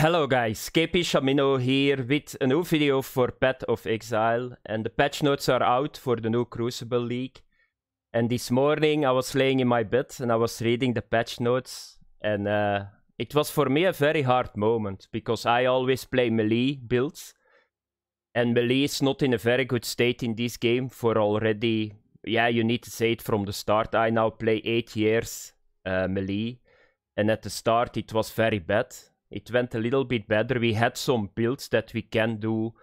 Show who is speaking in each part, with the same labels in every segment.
Speaker 1: Hello guys, KP Shamino here with a new video for Path of Exile and the patch notes are out for the new Crucible League and this morning I was laying in my bed and I was reading the patch notes and uh, it was for me a very hard moment because I always play melee builds and melee is not in a very good state in this game for already, yeah you need to say it from the start, I now play 8 years uh, melee and at the start it was very bad it went a little bit better. We had some builds that we can do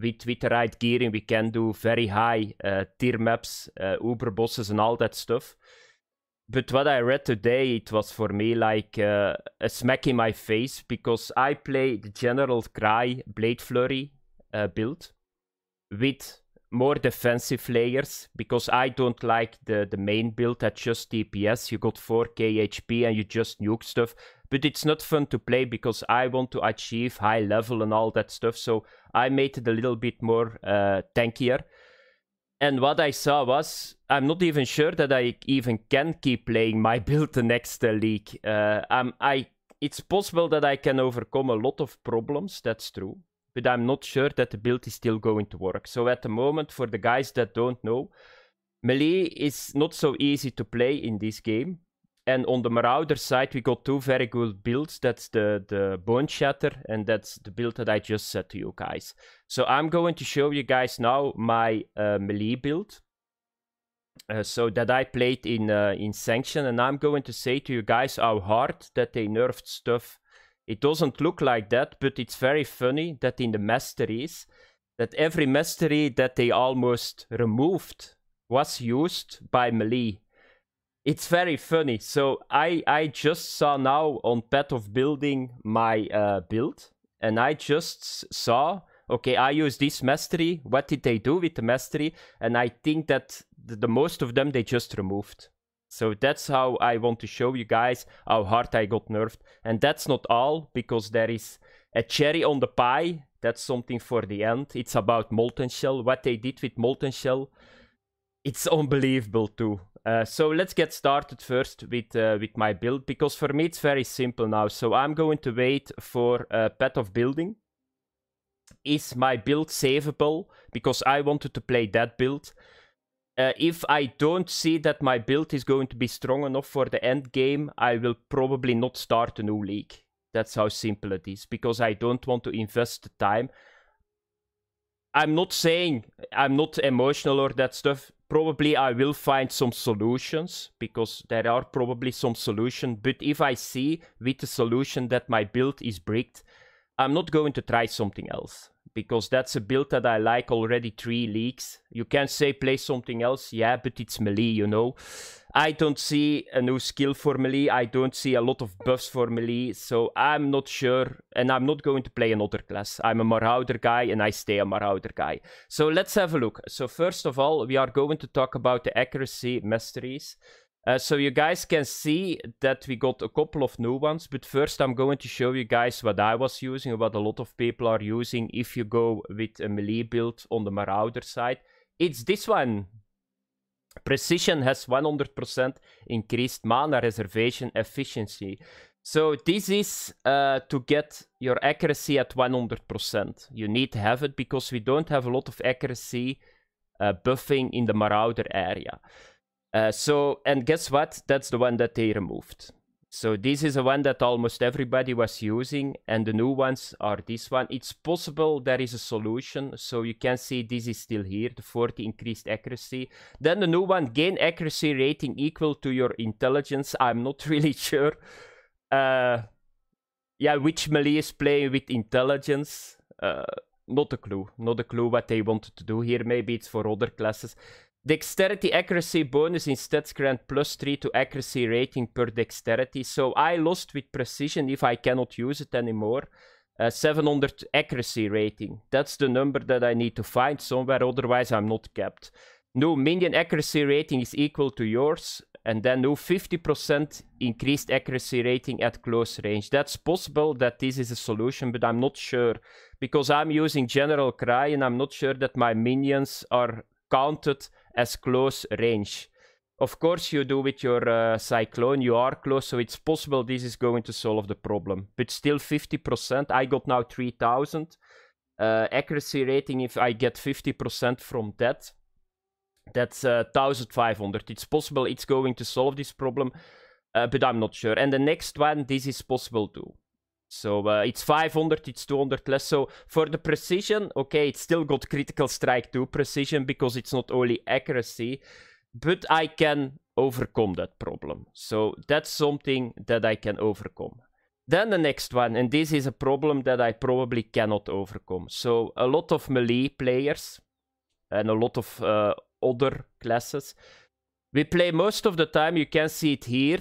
Speaker 1: with, with the right gearing. We can do very high uh, tier maps, uh, uber bosses, and all that stuff. But what I read today, it was for me like uh, a smack in my face because I play the General Cry Blade Flurry uh, build with more defensive layers because I don't like the, the main build that just DPS. You got 4k HP and you just nuke stuff. But it's not fun to play because I want to achieve high level and all that stuff. So I made it a little bit more uh, tankier. And what I saw was, I'm not even sure that I even can keep playing my build the next uh, league. Uh, I'm, um, I, it's possible that I can overcome a lot of problems, that's true but I'm not sure that the build is still going to work. So at the moment, for the guys that don't know, melee is not so easy to play in this game. And on the Marauder side, we got two very good builds. That's the, the Bone Shatter, and that's the build that I just said to you guys. So I'm going to show you guys now my uh, melee build. Uh, so that I played in uh, in Sanction, and I'm going to say to you guys how hard that they nerfed stuff it doesn't look like that, but it's very funny that in the masteries, that every mastery that they almost removed was used by melee. It's very funny. So I, I just saw now on Path of Building my uh, build, and I just saw okay, I use this mastery. What did they do with the mastery? And I think that the, the, most of them they just removed. So that's how I want to show you guys how hard I got nerfed. And that's not all, because there is a cherry on the pie. That's something for the end. It's about Molten Shell, what they did with Molten Shell. It's unbelievable too. Uh, so let's get started first with, uh, with my build, because for me it's very simple now. So I'm going to wait for a pet of building. Is my build savable? Because I wanted to play that build. Uh, if I don't see that my build is going to be strong enough for the end game, I will probably not start a new league. That's how simple it is, because I don't want to invest the time. I'm not saying I'm not emotional or that stuff. Probably I will find some solutions, because there are probably some solutions. But if I see with the solution that my build is bricked, I'm not going to try something else because that's a build that I like already three leagues. You can say play something else, yeah, but it's melee, you know. I don't see a new skill for melee. I don't see a lot of buffs for melee, so I'm not sure. And I'm not going to play another class. I'm a Marauder guy, and I stay a Marauder guy. So let's have a look. So first of all, we are going to talk about the accuracy mysteries. Uh, so you guys can see that we got a couple of new ones, but first I'm going to show you guys what I was using, what a lot of people are using if you go with a melee build on the Marauder side. It's this one. Precision has 100% increased mana reservation efficiency. So this is uh, to get your accuracy at 100%. You need to have it because we don't have a lot of accuracy uh, buffing in the Marauder area. Uh, so, and guess what? That's the one that they removed. So this is the one that almost everybody was using, and the new ones are this one. It's possible there is a solution, so you can see this is still here, the 40 increased accuracy. Then the new one, gain accuracy rating equal to your intelligence. I'm not really sure. Uh, yeah, which melee is playing with intelligence? Uh, not a clue. Not a clue what they wanted to do here. Maybe it's for other classes. Dexterity accuracy bonus instead grant plus 3 to accuracy rating per dexterity. So I lost with precision if I cannot use it anymore. Uh, 700 accuracy rating. That's the number that I need to find somewhere, otherwise I'm not capped. No minion accuracy rating is equal to yours, and then no 50% increased accuracy rating at close range. That's possible that this is a solution, but I'm not sure. Because I'm using General Cry, and I'm not sure that my minions are counted as close range. Of course, you do with your uh, Cyclone, you are close, so it's possible this is going to solve the problem. But still 50%, I got now 3000. Uh, accuracy rating, if I get 50% from that, that's uh, 1500. It's possible it's going to solve this problem, uh, but I'm not sure. And the next one, this is possible too. So uh, it's 500, it's 200 less. So for the precision, okay, it's still got critical strike 2 precision because it's not only accuracy, but I can overcome that problem. So that's something that I can overcome. Then the next one, and this is a problem that I probably cannot overcome. So a lot of melee players and a lot of uh, other classes, we play most of the time, you can see it here,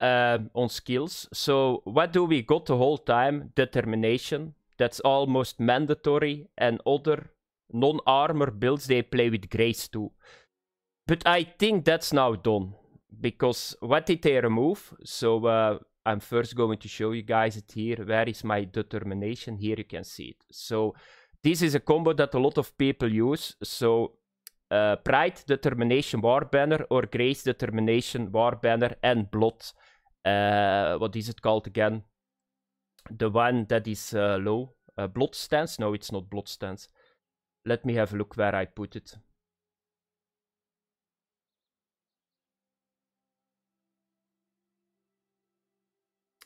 Speaker 1: um, on skills. So what do we got the whole time? Determination. That's almost mandatory. And other non-armor builds, they play with grace too. But I think that's now done. Because what did they remove? So uh, I'm first going to show you guys it here. Where is my determination? Here you can see it. So this is a combo that a lot of people use. So uh, Pride Determination War Banner or Grace Determination War Banner and Blood uh, eh, what is it called again? The one that is uh, low, uh, eh, blood stance. No, it's not blood stance. Let me have a look where I put it.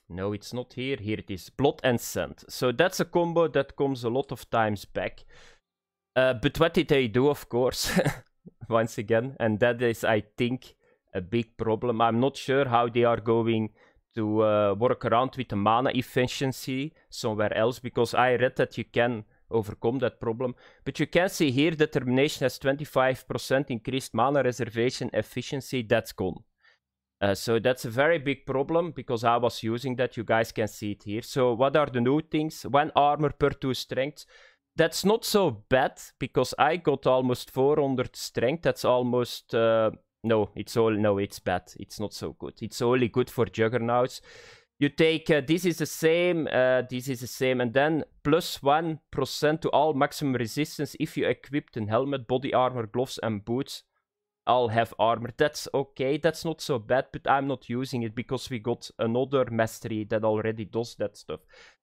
Speaker 1: No, it's not here. Here it is. Blood and Sand. So that's a combo that comes a lot of times back. Uh, but what did I do, of course, once again? And that is, I think, a big problem. I'm not sure how they are going to uh, work around with the mana efficiency somewhere else because I read that you can overcome that problem. But you can see here determination has 25% increased mana reservation efficiency. That's gone. Uh, so that's a very big problem because I was using that. You guys can see it here. So what are the new things? One armor per two strength. That's not so bad because I got almost 400 strength. That's almost uh, no, it's all no, it's bad. It's not so good. It's only good for juggernauts. You take uh, this is the same, uh, this is the same, and then plus one percent to all maximum resistance if you equipped a helmet, body armor, gloves, and boots. I'll have armor. That's okay. That's not so bad, but I'm not using it because we got another mastery that already does that stuff.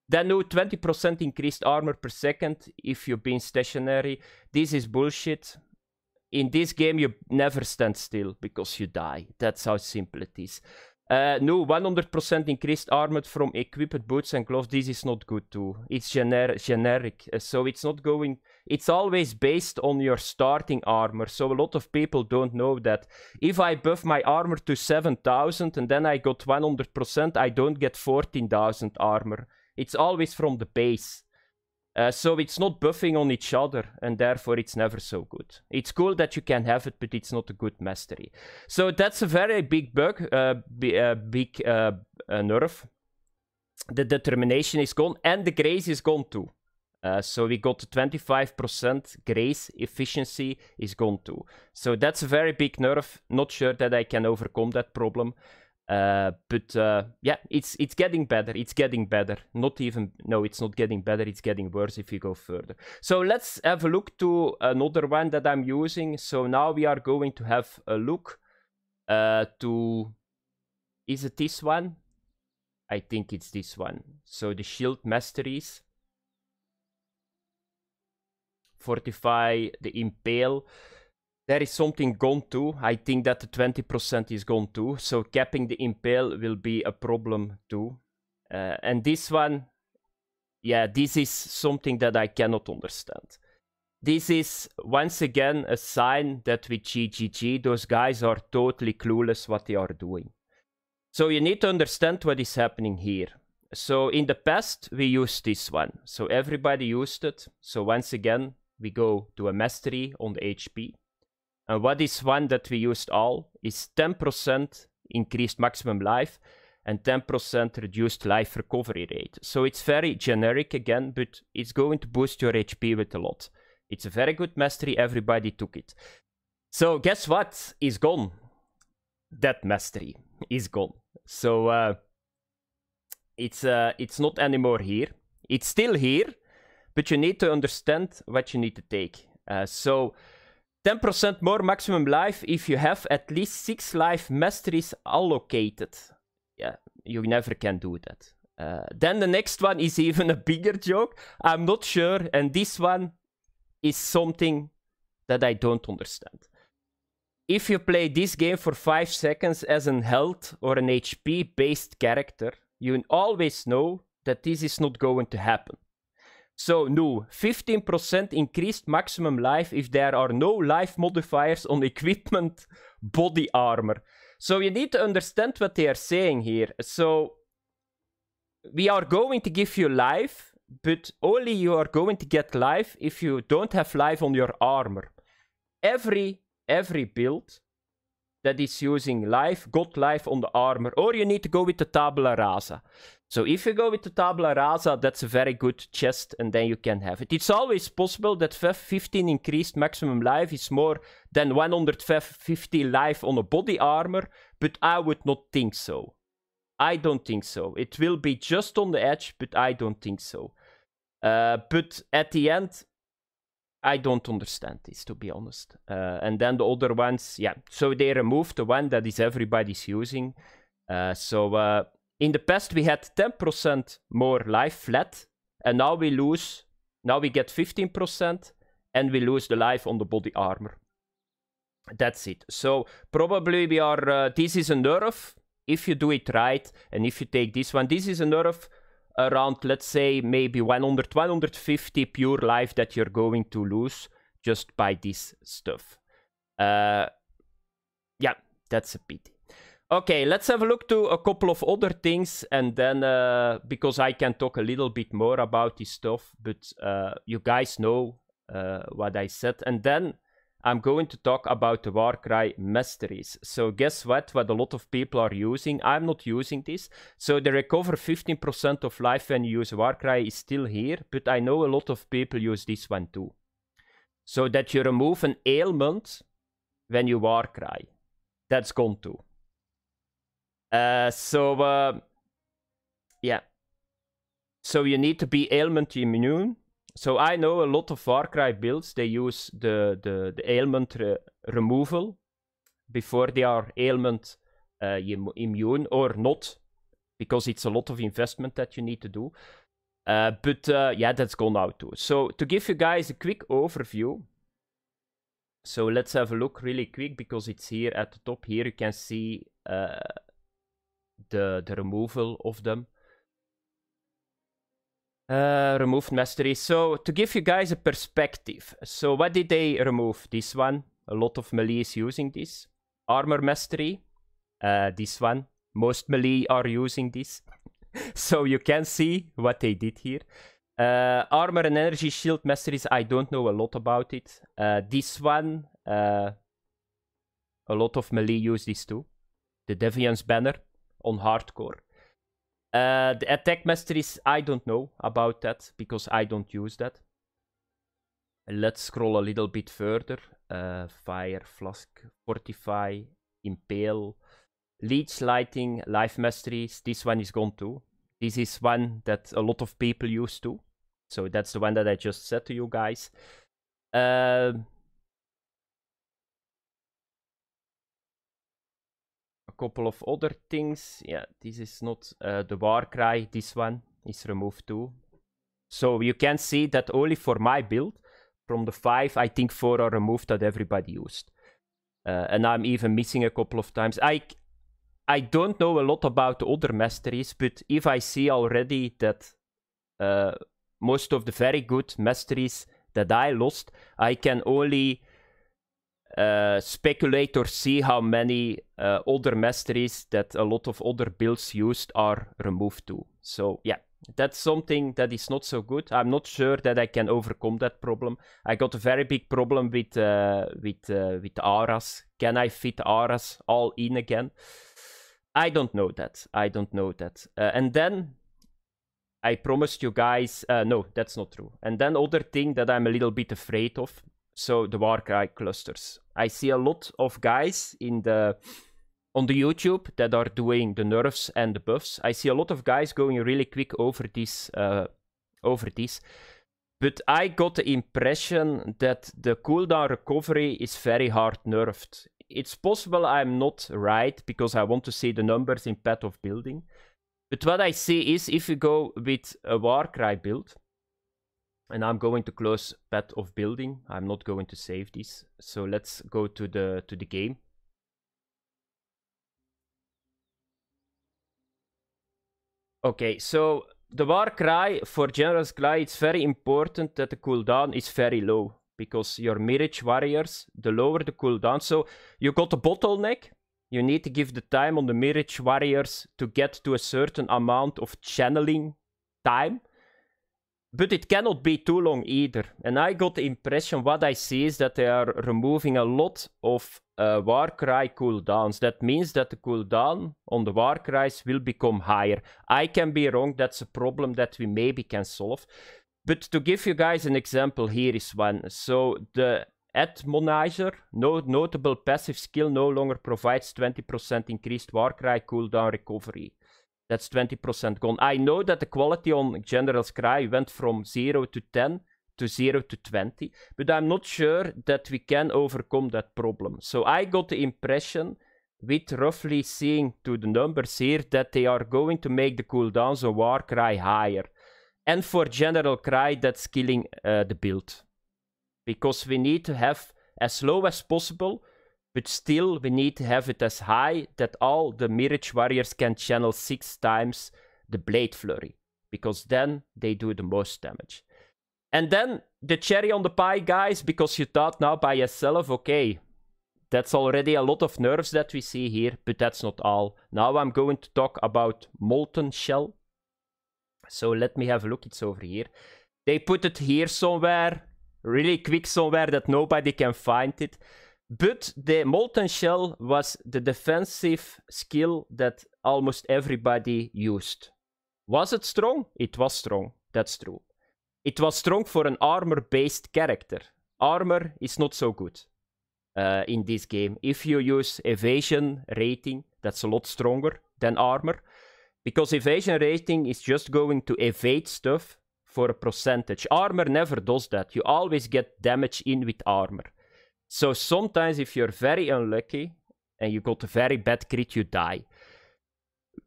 Speaker 1: Then no 20% increased armor per second if you've been stationary. This is bullshit in this game, you never stand still because you die. That's how simple it is. Uh, no, 100% increased armor from equipped boots and gloves. This is not good too. It's gener generic, uh, so it's not going. It's always based on your starting armor. So a lot of people don't know that. If I buff my armor to 7000 and then I got 100%, I don't get 14000 armor. It's always from the base. Uh, so it's not buffing on each other, and therefore it's never so good. It's cool that you can have it, but it's not a good mastery. So that's a very big bug, uh, uh big uh, uh nerf. The determination is gone, and the grace is gone too. Uh, so we got 25% grace efficiency is gone too. So that's a very big nerf. Not sure that I can overcome that problem. Uh, but uh, yeah, it's it's getting better. It's getting better. Not even no, it's not getting better. It's getting worse if you go further. So let's have a look to another one that I'm using. So now we are going to have a look uh, to is it this one? I think it's this one. So the shield masteries. Fortify the impale there is something gone too. I think that the 20% is gone too. So capping the impale will be a problem too. Uh, and this one, yeah, this is something that I cannot understand. This is once again a sign that with GGG, those guys are totally clueless what they are doing. So you need to understand what is happening here. So in the past, we used this one. So everybody used it. So once again, we go to a mastery on the HP. And what is one that we used all is 10% increased maximum life and 10% reduced life recovery rate. So it's very generic again, but it's going to boost your HP with a lot. It's a very good mastery, everybody took it. So guess what is gone? That mastery is gone. So uh, it's, uh, it's not anymore here. It's still here, but you need to understand what you need to take. Uh, so 10% more maximum life if you have at least 6 life masteries allocated. Yeah, you never can do that. Uh, then the next one is even a bigger joke. I'm not sure. And this one is something that I don't understand. If you play this game for 5 seconds as an health or an HP based character, you always know that this is not going to happen. So no, 15% increased maximum life if there are no life modifiers on equipment body armor. So you need to understand what they are saying here. So we are going to give you life, but only you are going to get life if you don't have life on your armor. Every every build that is using life got life on the armor, or you need to go with the tabula rasa. So if you go with the tabla rasa, that's a very good chest, and then you can have it. It's always possible that 15 increased maximum life is more than 150 life on a body armor, but I would not think so. I don't think so. It will be just on the edge, but I don't think so. Uh, but at the end, I don't understand this, to be honest. Uh, and then the other ones, yeah. So they removed the one that is everybody's using. Uh, so uh, in the past we had 10% more life flat, and now we lose, now we get 15%, and we lose the life on the body armor. That's it. So probably we are, uh, this is a nerf, if you do it right, and if you take this one, this is a nerf around, let's say, maybe 100, 150 pure life that you're going to lose just by this stuff. Uh, yeah, that's a pity. Okay, let's have a look to a couple of other things, and then uh, because I can talk a little bit more about this stuff, but uh, you guys know uh, what I said, and then I'm going to talk about the Warcry Masteries. So guess what? What a lot of people are using. I'm not using this. So the recover 15% of life when you use Warcry is still here, but I know a lot of people use this one too. So that you remove an ailment when you Warcry. That's gone too. Uh, so, uh, yeah. So you need to be ailment immune. So I know a lot of Far Cry builds, they use the, the, the ailment re removal before they are ailment uh, immune or not, because it's a lot of investment that you need to do. Uh, but uh, yeah, that's gone out too. So to give you guys a quick overview, so let's have a look really quick because it's here at the top. Here you can see uh, the, the removal of them. Uh, removed mastery. So to give you guys a perspective, so what did they remove? This one, a lot of melee is using this. Armor mastery, uh, this one. Most melee are using this. so you can see what they did here. Uh, armor and energy shield masteries, I don't know a lot about it. this one, a lot of melee use this too. The Deviance banner, on hardcore. Uh, the attack masteries, I don't know about that because I don't use that. Let's scroll a little bit further. Uh, fire, Flask, Fortify, Impale, Leech, Lighting, Life Masteries. This one is gone too. This is one that a lot of people use too. So that's the one that I just said to you guys. Uh, couple of other things. Yeah, this is not uh, the war cry. This one is removed too. So you can see that only for my build, from the five, I think four are removed that everybody used. Uh, and I'm even missing a couple of times. I, I don't know a lot about other masteries, but if I see already that uh, most of the very good masteries that I lost, I can only uh, speculators see how many uh, older mysteries that a lot of other builds used are removed to. So yeah, that's something that is not so good. I'm not sure that I can overcome that problem. I got a very big problem with uh, with uh, with Aras. Can I fit Aras all in again? I don't know that. I don't know that. Uh, and then I promised you guys. Uh, no, that's not true. And then other thing that I'm a little bit afraid of so the Warcry clusters. I see a lot of guys in the on the YouTube that are doing the nerfs and the buffs. I see a lot of guys going really quick over this. uh, over this, But I got the impression that the cooldown recovery is very hard nerfed. It's possible I'm not right because I want to see the numbers in Path of Building. But what I see is if you go with a Warcry build, and I'm going to close path of building. I'm not going to save these. So let's go to the to the game. Okay, so the war cry for General's Cry, it's very important that the cooldown is very low because your mirage warriors, the lower the cooldown. So you got a bottleneck. You need to give the time on the mirage warriors to get to a certain amount of channeling time but it cannot be too long either. And I got the impression what I see is that they are removing a lot of uh, Warcry cooldowns. That means that the cooldown on the Warcries will become higher. I can be wrong, that's a problem that we maybe can solve. But to give you guys an example, here is one. So the Admonizer, no notable passive skill, no longer provides 20% increased Warcry cooldown recovery. That's 20% gone. I know that the quality on General Cry went from 0 to 10 to 0 to 20, but I'm not sure that we can overcome that problem. So I got the impression with roughly seeing to the numbers here that they are going to make the cooldowns on Cry higher. And for General Cry, that's killing uh, the build. Because we need to have, as low as possible, but still, we need to have it as high that all the Mirage Warriors can channel 6 times the Blade Flurry. Because then they do the most damage. And then the cherry on the pie, guys, because you thought now by yourself, okay, that's already a lot of nerves that we see here, but that's not all. Now I'm going to talk about Molten Shell. So let me have a look, it's over here. They put it here somewhere, really quick somewhere that nobody can find it. But the Molten Shell was the defensive skill that almost everybody used. Was it strong? It was strong, that's true. It was strong for an armor-based character. Armor is not so good uh, in this game. If you use evasion rating, that's a lot stronger than armor. Because evasion rating is just going to evade stuff for a percentage. Armor never does that. You always get damage in with armor. So sometimes if you're very unlucky and you got a very bad crit, you die.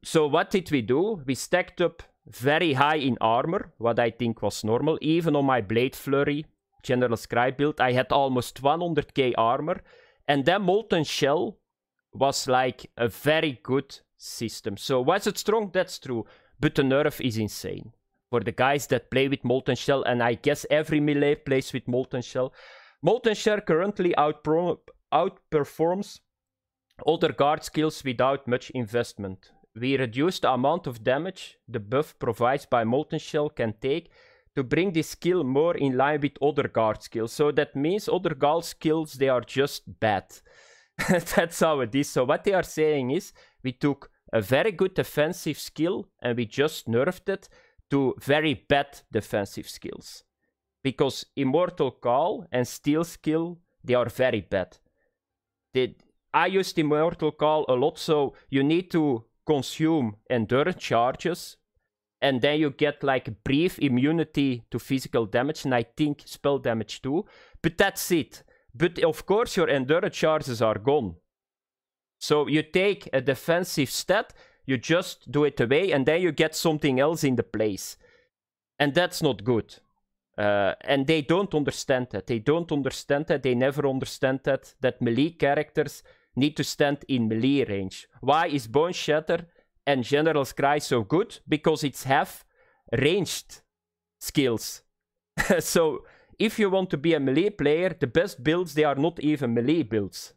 Speaker 1: So what did we do? We stacked up very high in armor, what I think was normal. Even on my Blade Flurry General Scribe build, I had almost 100k armor. And then Molten Shell was like a very good system. So was it strong? That's true. But the nerf is insane. For the guys that play with Molten Shell, and I guess every melee plays with Molten Shell, Molten Share currently outpro- outperforms other guard skills without much investment. We reduce the amount of damage the buff provides by Molten Shell can take to bring this skill more in line with other guard skills. So that means other guard skills, they are just bad. That's how it is. So what they are saying is, we took a very good defensive skill and we just nerfed it to very bad defensive skills because Immortal Call and Steel Skill, they are very bad. I used Immortal Call a lot, so you need to consume Endurance charges, and then you get like brief immunity to physical damage, and I think spell damage too. But that's it. But of course, your Endurance charges are gone. So you take a defensive stat, you just do it away, and then you get something else in the place. And that's not good. Uh, eh, and they don't understand that. They don't understand that. They never understand that. That melee characters need to stand in melee range. Why is Bone Shatter and General's Cry so good? Because it's half ranged skills. so if you want to be a melee player, the best builds, they are not even melee builds.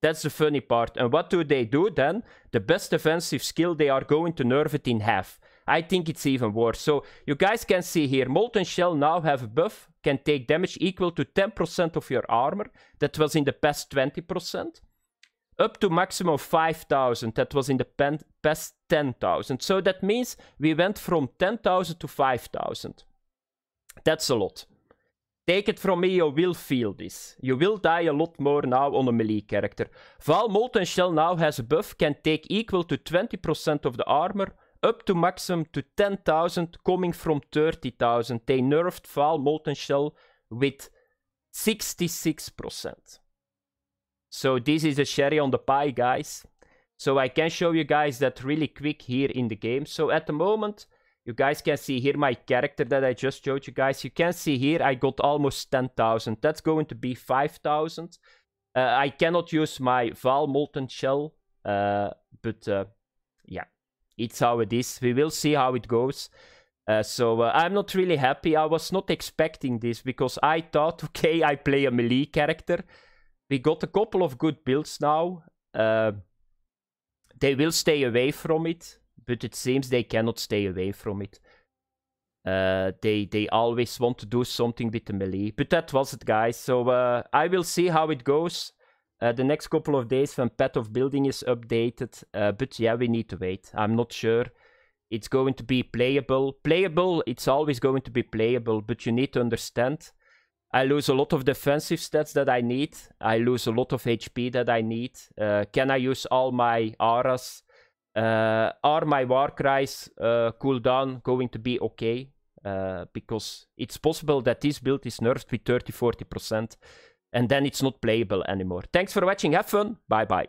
Speaker 1: That's the funny part. And what do they do then? The best defensive skill, they are going to nerf it in half. I think it's even worse. So you guys can see here, Molten Shell now have buff, can take damage equal to 10% of your armor. That was in the past 20%. Up to maximum 5,000. That was in the past 10,000. So that means we went from 10,000 to 5,000. That's a lot. Take it from me, you will feel this. You will die a lot more now on a melee character. Val Molten Shell now has a buff, can take equal to 20% of the armor up to maximum to 10,000 coming from 30,000. They nerfed Val Molten Shell with 66%. So this is a cherry on the pie, guys. So I can show you guys that really quick here in the game. So at the moment, you guys can see here my character that I just showed you guys. You can see here I got almost 10,000. That's going to be 5,000. Uh, I cannot use my Val Molten Shell, uh, but uh, yeah it's how it is. We will see how it goes. Uh, so uh, I'm not really happy. I was not expecting this because I thought, okay, I play a melee character. We got a couple of good builds now. Uh, they will stay away from it, but it seems they cannot stay away from it. Uh, they they always want to do something with the melee. But that was it, guys. So uh, I will see how it goes. Uh, the next couple of days when path of building is updated, uh, but yeah, we need to wait. I'm not sure it's going to be playable. Playable, it's always going to be playable, but you need to understand. I lose a lot of defensive stats that I need. I lose a lot of HP that I need. Uh, can I use all my auras? Uh, are my war cries uh, cooldown going to be okay? Uh, because it's possible that this build is nerfed with 30-40% and then it's not playable anymore. Thanks for watching. Have fun. Bye bye.